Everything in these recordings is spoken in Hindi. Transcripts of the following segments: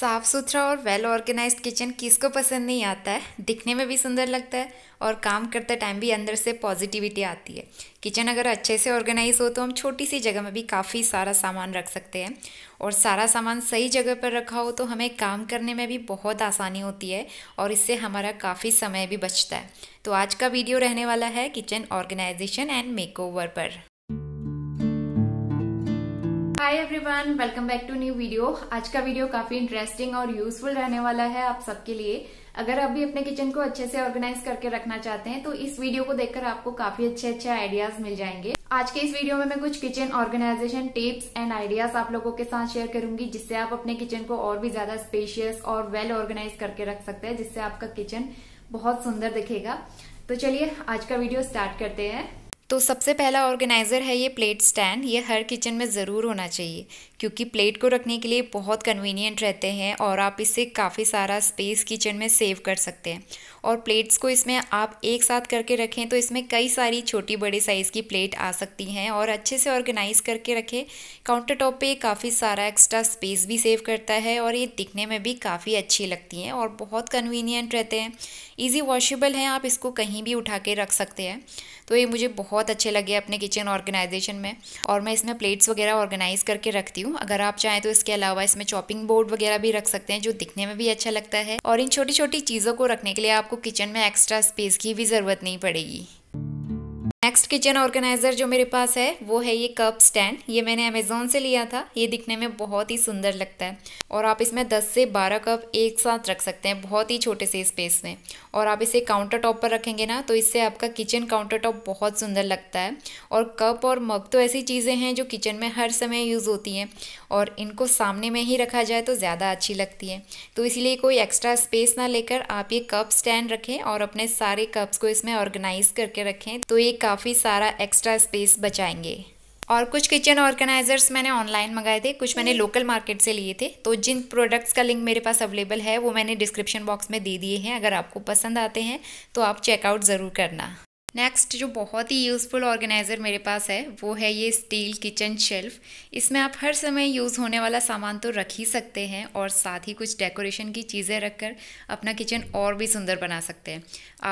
साफ़ सुथरा और वेल ऑर्गेनाइज्ड किचन किसको पसंद नहीं आता है दिखने में भी सुंदर लगता है और काम करते टाइम भी अंदर से पॉजिटिविटी आती है किचन अगर अच्छे से ऑर्गेनाइज हो तो हम छोटी सी जगह में भी काफ़ी सारा सामान रख सकते हैं और सारा सामान सही जगह पर रखा हो तो हमें काम करने में भी बहुत आसानी होती है और इससे हमारा काफ़ी समय भी बचता है तो आज का वीडियो रहने वाला है किचन ऑर्गेनाइजेशन एंड मेकओवर पर hi everyone welcome back to new video आज का वीडियो काफी इंटरेस्टिंग और यूजफुल रहने वाला है आप सबके लिए अगर आप भी अपने किचन को अच्छे से ऑर्गेनाइज करके रखना चाहते हैं तो इस वीडियो को देखकर आपको काफी अच्छे अच्छे आइडियाज मिल जाएंगे आज के इस वीडियो में मैं कुछ kitchen organization tips and ideas आप लोगों के साथ शेयर करूंगी जिससे आप अपने किचन को और भी ज्यादा स्पेशियस और वेल ऑर्गेनाइज करके रख सकते हैं जिससे आपका किचन बहुत सुंदर दिखेगा तो चलिए आज का वीडियो स्टार्ट करते हैं तो सबसे पहला ऑर्गेनाइज़र है ये प्लेट स्टैंड ये हर किचन में ज़रूर होना चाहिए क्योंकि प्लेट को रखने के लिए बहुत कन्वीनियंट रहते हैं और आप इससे काफ़ी सारा स्पेस किचन में सेव कर सकते हैं और प्लेट्स को इसमें आप एक साथ करके रखें तो इसमें कई सारी छोटी बड़े साइज़ की प्लेट आ सकती हैं और अच्छे से ऑर्गेनाइज़ करके रखें काउंटर टॉप पर काफ़ी सारा एक्स्ट्रा स्पेस भी सेव करता है और ये दिखने में भी काफ़ी अच्छी लगती हैं और बहुत कन्वीनियंट रहते हैं ईजी वॉशेबल हैं आप इसको कहीं भी उठा के रख सकते हैं तो ये मुझे बहुत अच्छे लगे अपने किचन ऑर्गेनाइजेशन में और मैं इसमें प्लेट्स वगैरह ऑर्गेनाइज़ करके रखती हूँ अगर आप चाहें तो इसके अलावा इसमें चॉपिंग बोर्ड वगैरह भी रख सकते हैं जो दिखने में भी अच्छा लगता है और इन छोटी छोटी चीज़ों को रखने के लिए आपको किचन में एक्स्ट्रा स्पेस की भी ज़रूरत नहीं पड़ेगी नेक्स्ट किचन ऑर्गेनाइज़र जो मेरे पास है वो है ये कप स्टैंड ये मैंने अमेज़ोन से लिया था ये दिखने में बहुत ही सुंदर लगता है और आप इसमें 10 से 12 कप एक साथ रख सकते हैं बहुत ही छोटे से स्पेस में और आप इसे काउंटर टॉप पर रखेंगे ना तो इससे आपका किचन काउंटर टॉप बहुत सुंदर लगता है और कप और मग तो ऐसी चीज़ें हैं जो किचन में हर समय यूज़ होती हैं और इनको सामने में ही रखा जाए तो ज़्यादा अच्छी लगती है तो इसलिए कोई एक्स्ट्रा स्पेस ना लेकर आप ये कप स्टैंड रखें और अपने सारे कप्स को इसमें ऑर्गेनाइज़ करके रखें तो ये काफ़ी सारा एक्स्ट्रा स्पेस बचाएंगे और कुछ किचन ऑर्गेनाइजर्स मैंने ऑनलाइन मंगाए थे कुछ मैंने लोकल मार्केट से लिए थे तो जिन प्रोडक्ट्स का लिंक मेरे पास अवेलेबल है वो मैंने डिस्क्रिप्शन बॉक्स में दे दिए हैं अगर आपको पसंद आते हैं तो आप चेकआउट ज़रूर करना नेक्स्ट जो बहुत ही यूज़फुल ऑर्गेनाइज़र मेरे पास है वो है ये स्टील किचन शेल्फ़ इसमें आप हर समय यूज़ होने वाला सामान तो रख ही सकते हैं और साथ ही कुछ डेकोरेशन की चीज़ें रखकर अपना किचन और भी सुंदर बना सकते हैं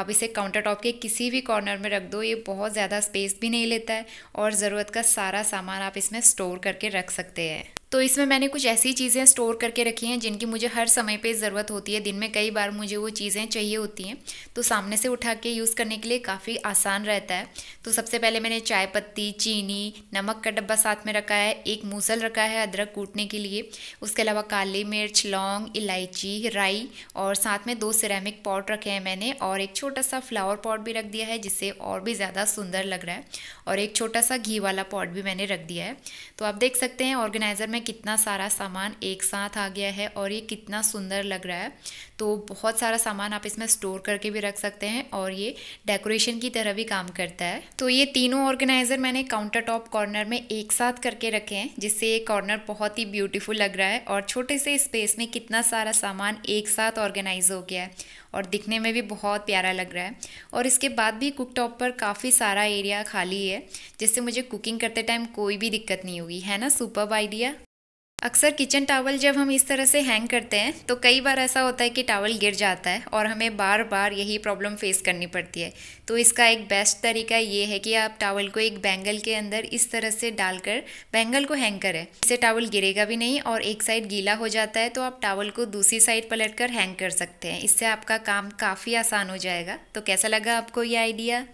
आप इसे काउंटर टॉप के किसी भी कॉर्नर में रख दो ये बहुत ज़्यादा स्पेस भी नहीं लेता है और ज़रूरत का सारा सामान आप इसमें स्टोर करके रख सकते हैं तो इसमें मैंने कुछ ऐसी चीज़ें स्टोर करके रखी हैं जिनकी मुझे हर समय पे ज़रूरत होती है दिन में कई बार मुझे वो चीज़ें चाहिए होती हैं तो सामने से उठा के यूज़ करने के लिए काफ़ी आसान रहता है तो सबसे पहले मैंने चाय पत्ती चीनी नमक का डब्बा साथ में रखा है एक मूसल रखा है अदरक कूटने के लिए उसके अलावा काली मिर्च लौंग इलायची राई और साथ में दो सिरेमिक पॉट रखे हैं मैंने और एक छोटा सा फ्लावर पॉट भी रख दिया है जिससे और भी ज़्यादा सुंदर लग रहा है और एक छोटा सा घी वाला पॉट भी मैंने रख दिया है तो आप देख सकते हैं ऑर्गेनाइज़र में कितना सारा सामान एक साथ आ गया है और ये कितना सुंदर लग रहा है तो बहुत सारा सामान आप इसमें स्टोर करके भी रख सकते हैं और ये डेकोरेशन की तरह भी काम करता है तो ये तीनों ऑर्गेनाइज़र मैंने काउंटर टॉप कॉर्नर में एक साथ करके रखे हैं जिससे ये कॉर्नर बहुत ही ब्यूटीफुल लग रहा है और छोटे से स्पेस में कितना सारा सामान एक साथ ऑर्गेनाइज हो गया है और दिखने में भी बहुत प्यारा लग रहा है और इसके बाद भी कुक टॉप पर काफ़ी सारा एरिया खाली है जिससे मुझे कुकिंग करते टाइम कोई भी दिक्कत नहीं होगी है ना सुपर आइडिया अक्सर किचन टावल जब हम इस तरह से हैंग करते हैं तो कई बार ऐसा होता है कि टावल गिर जाता है और हमें बार बार यही प्रॉब्लम फेस करनी पड़ती है तो इसका एक बेस्ट तरीका ये है कि आप टावल को एक बैंगल के अंदर इस तरह से डालकर बैंगल को हैंग करें इससे टावल गिरेगा भी नहीं और एक साइड गीला हो जाता है तो आप टावल को दूसरी साइड पलट कर हैंग कर सकते हैं इससे आपका काम काफ़ी आसान हो जाएगा तो कैसा लगा आपको ये आइडिया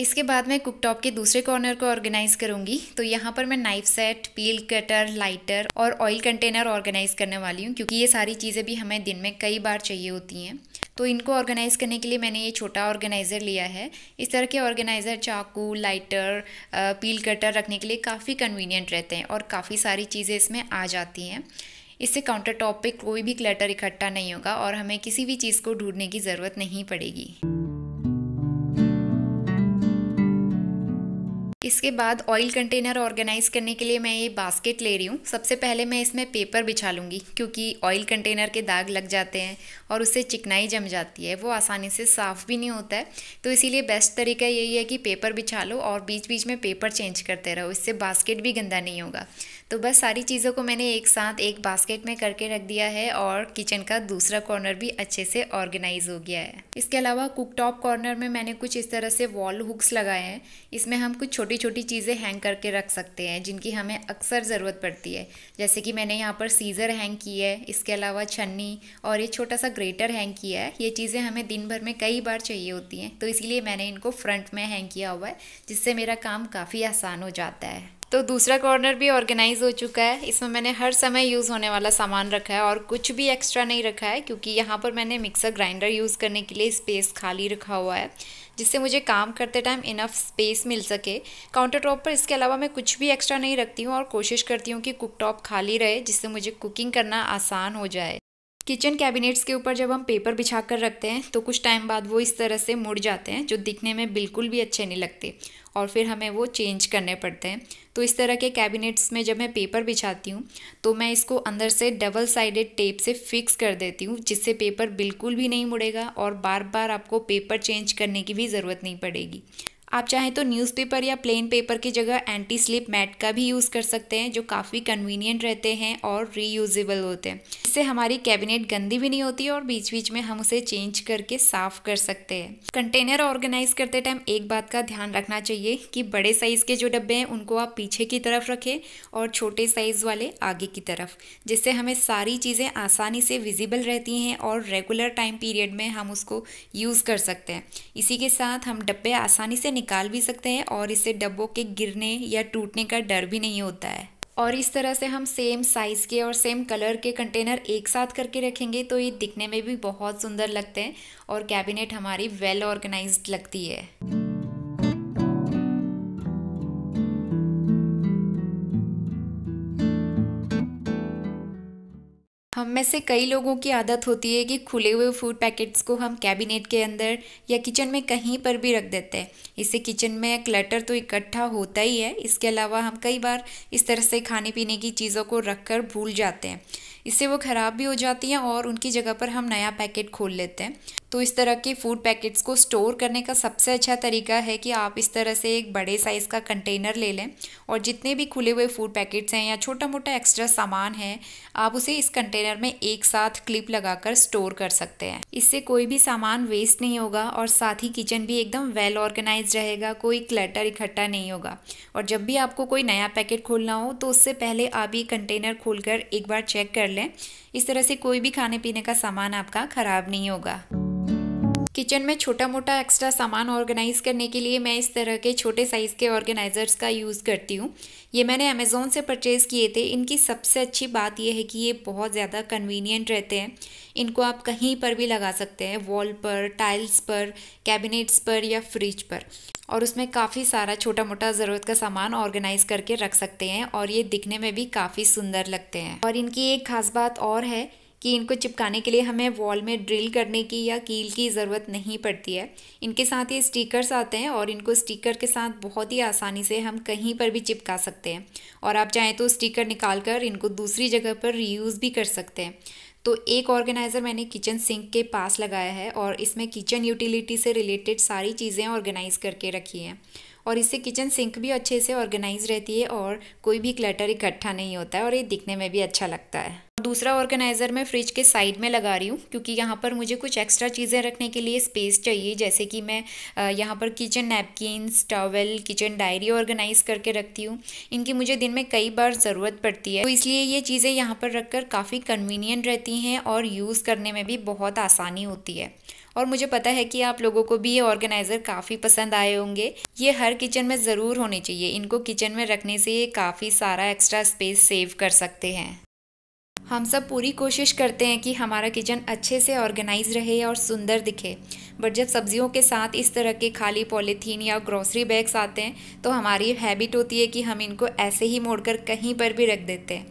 इसके बाद मैं कुकटॉप के दूसरे कॉर्नर को ऑर्गेनाइज करूँगी तो यहाँ पर मैं knife set peel cutter lighter और ऑयल कंटेनर ऑर्गेनाइज करने वाली हूँ क्योंकि ये सारी चीज़ें भी हमें दिन में कई बार चाहिए होती हैं तो इनको ऑर्गेनाइज़ करने के लिए मैंने ये छोटा ऑर्गेनाइज़र लिया है इस तरह के ऑर्गेनाइज़र चाकू लाइटर पील कटर रखने के लिए काफ़ी कन्वीनियंट रहते हैं और काफ़ी सारी चीज़ें इसमें आ जाती हैं इससे काउंटर टॉप पर कोई भी क्लटर इकट्ठा नहीं होगा और हमें किसी भी चीज़ को ढूंढने की ज़रूरत नहीं पड़ेगी इसके बाद ऑयल कंटेनर ऑर्गेनाइज़ करने के लिए मैं ये बास्केट ले रही हूँ सबसे पहले मैं इसमें पेपर बिछा लूँगी क्योंकि ऑयल कंटेनर के दाग लग जाते हैं और उससे चिकनाई जम जाती है वो आसानी से साफ़ भी नहीं होता है तो इसीलिए बेस्ट तरीका यही है कि पेपर बिछा लो और बीच बीच में पेपर चेंज करते रहो इससे बास्केट भी गंदा नहीं होगा तो बस सारी चीज़ों को मैंने एक साथ एक बास्केट में करके रख दिया है और किचन का दूसरा कॉर्नर भी अच्छे से ऑर्गेनाइज हो गया है इसके अलावा कुक टॉप कॉर्नर में मैंने कुछ इस तरह से वॉल हुक्स लगाए हैं इसमें हम कुछ छोटी छोटी चीज़ें हैंग करके रख सकते हैं जिनकी हमें अक्सर ज़रूरत पड़ती है जैसे कि मैंने यहाँ पर सीज़र हैंग की है इसके अलावा छन्नी और ये छोटा सा ग्रेटर हैंग किया है ये चीज़ें हमें दिन भर में कई बार चाहिए होती हैं तो इसीलिए मैंने इनको फ्रंट में हैंग किया हुआ है जिससे मेरा काम काफ़ी आसान हो जाता है तो दूसरा कॉर्नर भी ऑर्गेनाइज़ हो चुका है इसमें मैंने हर समय यूज़ होने वाला सामान रखा है और कुछ भी एक्स्ट्रा नहीं रखा है क्योंकि यहाँ पर मैंने मिक्सर ग्राइंडर यूज़ करने के लिए स्पेस खाली रखा हुआ है जिससे मुझे काम करते टाइम इनफ स्पेस मिल सके काउंटर टॉप पर इसके अलावा मैं कुछ भी एक्स्ट्रा नहीं रखती हूँ और कोशिश करती हूँ कि कुक टॉप खाली रहे जिससे मुझे कुकिंग करना आसान हो जाए किचन कैबिनेट्स के ऊपर जब हम पेपर बिछा कर रखते हैं तो कुछ टाइम बाद वो इस तरह से मुड़ जाते हैं जो दिखने में बिल्कुल भी अच्छे नहीं लगते और फिर हमें वो चेंज करने पड़ते हैं तो इस तरह के कैबिनेट्स में जब मैं पेपर बिछाती हूँ तो मैं इसको अंदर से डबल साइडेड टेप से फिक्स कर देती हूँ जिससे पेपर बिल्कुल भी नहीं मुड़ेगा और बार बार आपको पेपर चेंज करने की भी ज़रूरत नहीं पड़ेगी आप चाहें तो न्यूज़पेपर या प्लेन पेपर की जगह एंटी स्लिप मैट का भी यूज़ कर सकते हैं जो काफ़ी कन्वीनियंट रहते हैं और रीयूजेबल होते हैं इससे हमारी कैबिनेट गंदी भी नहीं होती और बीच बीच में हम उसे चेंज करके साफ़ कर सकते हैं कंटेनर ऑर्गेनाइज करते टाइम एक बात का ध्यान रखना चाहिए कि बड़े साइज़ के जो डब्बे हैं उनको आप पीछे की तरफ रखें और छोटे साइज़ वाले आगे की तरफ जिससे हमें सारी चीज़ें आसानी से विजिबल रहती हैं और रेगुलर टाइम पीरियड में हम उसको यूज़ कर सकते हैं इसी के साथ हम डब्बे आसानी से निकाल भी सकते हैं और इससे डब्बों के गिरने या टूटने का डर भी नहीं होता है और इस तरह से हम सेम साइज़ के और सेम कलर के कंटेनर एक साथ करके रखेंगे तो ये दिखने में भी बहुत सुंदर लगते हैं और कैबिनेट हमारी वेल ऑर्गेनाइज्ड लगती है हम में से कई लोगों की आदत होती है कि खुले हुए फूड पैकेट्स को हम कैबिनेट के अंदर या किचन में कहीं पर भी रख देते हैं इससे किचन में क्लटर तो इकट्ठा होता ही है इसके अलावा हम कई बार इस तरह से खाने पीने की चीज़ों को रख कर भूल जाते हैं इससे वो ख़राब भी हो जाती हैं और उनकी जगह पर हम नया पैकेट खोल लेते हैं तो इस तरह के फूड पैकेट्स को स्टोर करने का सबसे अच्छा तरीका है कि आप इस तरह से एक बड़े साइज़ का कंटेनर ले लें और जितने भी खुले हुए फूड पैकेट्स हैं या छोटा मोटा एक्स्ट्रा सामान है आप उसे इस कंटेनर में एक साथ क्लिप लगाकर स्टोर कर सकते हैं इससे कोई भी सामान वेस्ट नहीं होगा और साथ ही किचन भी एकदम वेल ऑर्गेनाइज रहेगा कोई क्लटर इकट्ठा नहीं होगा और जब भी आपको कोई नया पैकेट खोलना हो तो उससे पहले आप ये कंटेनर खोलकर एक बार चेक कर लें इस तरह से कोई भी खाने पीने का सामान आपका ख़राब नहीं होगा किचन में छोटा मोटा एक्स्ट्रा सामान ऑर्गेनाइज़ करने के लिए मैं इस तरह के छोटे साइज़ के ऑर्गेनाइज़र्स का यूज़ करती हूँ ये मैंने अमेज़ोन से परचेज़ किए थे इनकी सबसे अच्छी बात यह है कि ये बहुत ज़्यादा कन्वीनियंट रहते हैं इनको आप कहीं पर भी लगा सकते हैं वॉल पर टाइल्स पर कैबिनेट्स पर या फ्रिज पर और उसमें काफ़ी सारा छोटा मोटा ज़रूरत का सामान ऑर्गेनाइज़ करके रख सकते हैं और ये दिखने में भी काफ़ी सुंदर लगते हैं और इनकी एक खास बात और है कि इनको चिपकाने के लिए हमें वॉल में ड्रिल करने की या कील की ज़रूरत नहीं पड़ती है इनके साथ ये स्टिकर्स आते हैं और इनको स्टिकर के साथ बहुत ही आसानी से हम कहीं पर भी चिपका सकते हैं और आप चाहें तो स्टिकर निकाल कर इनको दूसरी जगह पर रीयूज़ भी कर सकते हैं तो एक ऑर्गेनाइज़र मैंने किचन सिंक के पास लगाया है और इसमें किचन यूटिलिटी से रिलेटेड सारी चीज़ें ऑर्गेनाइज़ करके रखी हैं और इससे किचन सिंक भी अच्छे से ऑर्गेनाइज रहती है और कोई भी क्लटर इकट्ठा नहीं होता है और ये दिखने में भी अच्छा लगता है दूसरा ऑर्गेनाइज़र मैं फ्रिज के साइड में लगा रही हूँ क्योंकि यहाँ पर मुझे कुछ एक्स्ट्रा चीज़ें रखने के लिए स्पेस चाहिए जैसे कि मैं यहाँ पर kitchen napkins towel kitchen diary organize करके रखती हूँ इनकी मुझे दिन में कई बार ज़रूरत पड़ती है तो इसलिए ये चीज़ें यहाँ पर रख कर काफ़ी कन्वीनियंट रहती हैं और यूज़ करने में भी बहुत आसानी होती है और मुझे पता है कि आप लोगों को भी ये ऑर्गेनाइज़र काफ़ी पसंद आए होंगे ये हर किचन में ज़रूर होने चाहिए इनको किचन में रखने से ये काफ़ी सारा एक्स्ट्रा स्पेस सेव कर सकते हैं हम सब पूरी कोशिश करते हैं कि हमारा किचन अच्छे से ऑर्गेनाइज रहे और सुंदर दिखे बट जब सब्जियों के साथ इस तरह के खाली पॉलीथीन या ग्रॉसरी बैग्स आते हैं तो हमारी हैबिट होती है कि हम इनको ऐसे ही मोड़कर कहीं पर भी रख देते हैं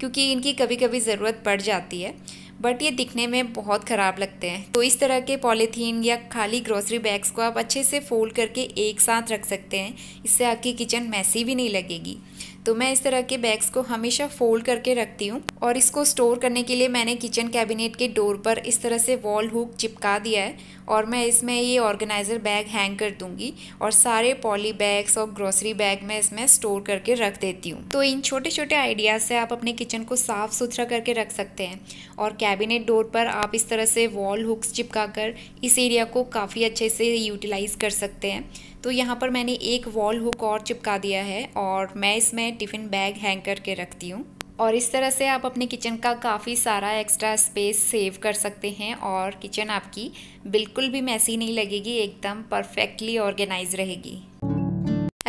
क्योंकि इनकी कभी कभी ज़रूरत पड़ जाती है बट ये दिखने में बहुत ख़राब लगते हैं तो इस तरह के पॉलीथीन या खाली ग्रोसरी बैग्स को आप अच्छे से फोल्ड करके एक साथ रख सकते हैं इससे आपकी किचन मैसी भी नहीं लगेगी तो मैं इस तरह के बैग्स को हमेशा फोल्ड करके रखती हूँ और इसको स्टोर करने के लिए मैंने किचन कैबिनेट के डोर पर इस तरह से वॉल हुक चिपका दिया है और मैं इसमें ये ऑर्गेनाइज़र बैग हैंग कर दूंगी और सारे पॉली बैग्स और ग्रॉसरी बैग मैं इसमें स्टोर करके रख देती हूँ तो इन छोटे छोटे आइडियाज़ से आप अपने किचन को साफ़ सुथरा करके रख सकते हैं और कैबिनेट डोर पर आप इस तरह से वॉल हुक्स चिपका कर इस एरिया को काफ़ी अच्छे से यूटिलाइज़ कर सकते हैं तो यहाँ पर मैंने एक वॉल हुक और चिपका दिया है और मैं इस इसमें टिफ़िन बैग हैंग करके रखती हूँ और इस तरह से आप अपने किचन का काफ़ी सारा एक्स्ट्रा स्पेस सेव कर सकते हैं और किचन आपकी बिल्कुल भी मैसी नहीं लगेगी एकदम परफेक्टली ऑर्गेनाइज रहेगी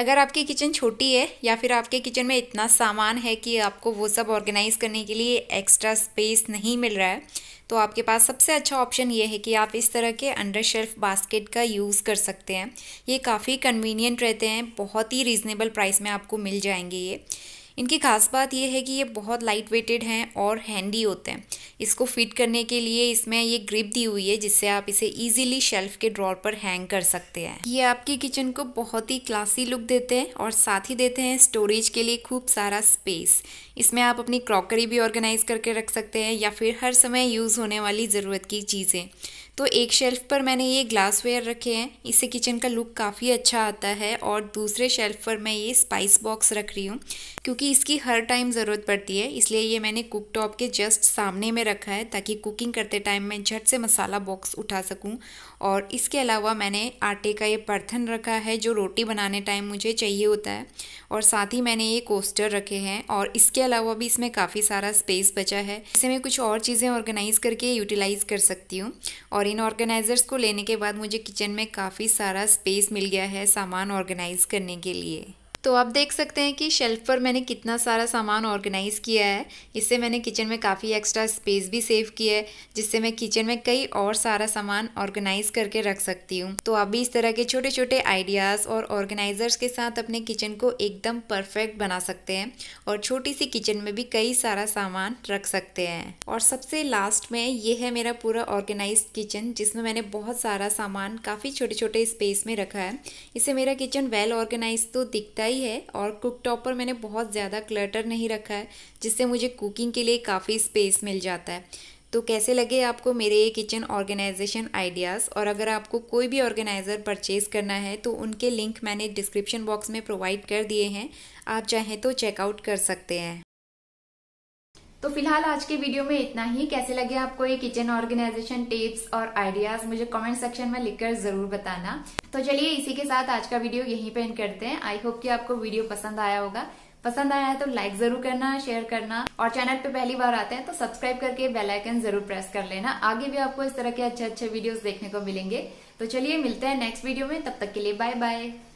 अगर आपकी किचन छोटी है या फिर आपके किचन में इतना सामान है कि आपको वो सब ऑर्गेनाइज़ करने के लिए एक्स्ट्रा स्पेस नहीं मिल रहा है तो आपके पास सबसे अच्छा ऑप्शन ये है कि आप इस तरह के अंडर शेल्फ बास्केट का यूज़ कर सकते हैं ये काफ़ी कन्वीनियंट रहते हैं बहुत ही रीज़नेबल प्राइस में आपको मिल जाएंगे ये इनकी खास बात यह है कि ये बहुत लाइट वेटेड हैं और हैंडी होते हैं इसको फिट करने के लिए इसमें ये ग्रिप दी हुई है जिससे आप इसे ईजिली शेल्फ के ड्रॉर पर हैंग कर सकते हैं ये आपकी किचन को बहुत ही क्लासी लुक देते हैं और साथ ही देते हैं स्टोरेज के लिए खूब सारा स्पेस इसमें आप अपनी क्रॉकरी भी ऑर्गेनाइज करके रख सकते हैं या फिर हर समय यूज़ होने वाली ज़रूरत की चीज़ें तो एक शेल्फ़ पर मैंने ये ग्लासवेयर रखे हैं इससे किचन का लुक काफ़ी अच्छा आता है और दूसरे शेल्फ़ पर मैं ये स्पाइस बॉक्स रख रही हूँ क्योंकि इसकी हर टाइम ज़रूरत पड़ती है इसलिए ये मैंने कुक टॉप के जस्ट सामने में रखा है ताकि कुकिंग करते टाइम मैं झट से मसाला बॉक्स उठा सकूँ और इसके अलावा मैंने आटे का ये बर्थन रखा है जो रोटी बनाने टाइम मुझे चाहिए होता है और साथ ही मैंने ये कोस्टर रखे हैं और इसके अलावा भी इसमें काफ़ी सारा स्पेस बचा है इसे मैं कुछ और चीज़ें ऑर्गेनाइज करके यूटिलाइज़ कर सकती हूँ और इन ऑर्गेनाइज़र्स को लेने के बाद मुझे किचन में काफ़ी सारा स्पेस मिल गया है सामान ऑर्गेनाइज़ करने के लिए तो आप देख सकते हैं कि शेल्फ़ पर मैंने कितना सारा सामान ऑर्गेनाइज़ किया है इससे मैंने किचन में काफ़ी एक्स्ट्रा स्पेस भी सेव किया है जिससे मैं किचन में कई और सारा सामान ऑर्गेनाइज़ करके रख सकती हूँ तो आप भी इस तरह के छोटे छोटे आइडियाज़ और ऑर्गेनाइज़र्स के साथ अपने किचन को एकदम परफेक्ट बना सकते हैं और छोटी सी किचन में भी कई सारा सामान रख सकते हैं और सबसे लास्ट में ये है मेरा पूरा ऑर्गेनाइज किचन जिसमें मैंने बहुत सारा सामान काफ़ी छोटे छोटे स्पेस में रखा है इससे मेरा किचन वेल ऑर्गेनाइज तो दिखता है ही है और कुक टॉप पर मैंने बहुत ज़्यादा क्लटर नहीं रखा है जिससे मुझे कुकिंग के लिए काफ़ी स्पेस मिल जाता है तो कैसे लगे आपको मेरे ये किचन ऑर्गेनाइजेशन आइडियाज़ और अगर आपको कोई भी ऑर्गेनाइज़र परचेज़ करना है तो उनके लिंक मैंने डिस्क्रिप्शन बॉक्स में प्रोवाइड कर दिए हैं आप चाहें तो चेकआउट कर सकते हैं तो फिलहाल आज के वीडियो में इतना ही कैसे लगे आपको ये किचन ऑर्गेनाइजेशन टिप्स और आइडियाज मुझे कमेंट सेक्शन में लिखकर जरूर बताना तो चलिए इसी के साथ आज का वीडियो यहीं पे एंड करते हैं आई होप कि आपको वीडियो पसंद आया होगा पसंद आया है तो लाइक जरूर करना शेयर करना और चैनल पे पहली बार आते हैं तो सब्सक्राइब करके बेलाइकन जरूर प्रेस कर लेना आगे भी आपको इस तरह के अच्छे अच्छे वीडियोज देखने को मिलेंगे तो चलिए मिलते हैं नेक्स्ट वीडियो में तब तक के लिए बाय बाय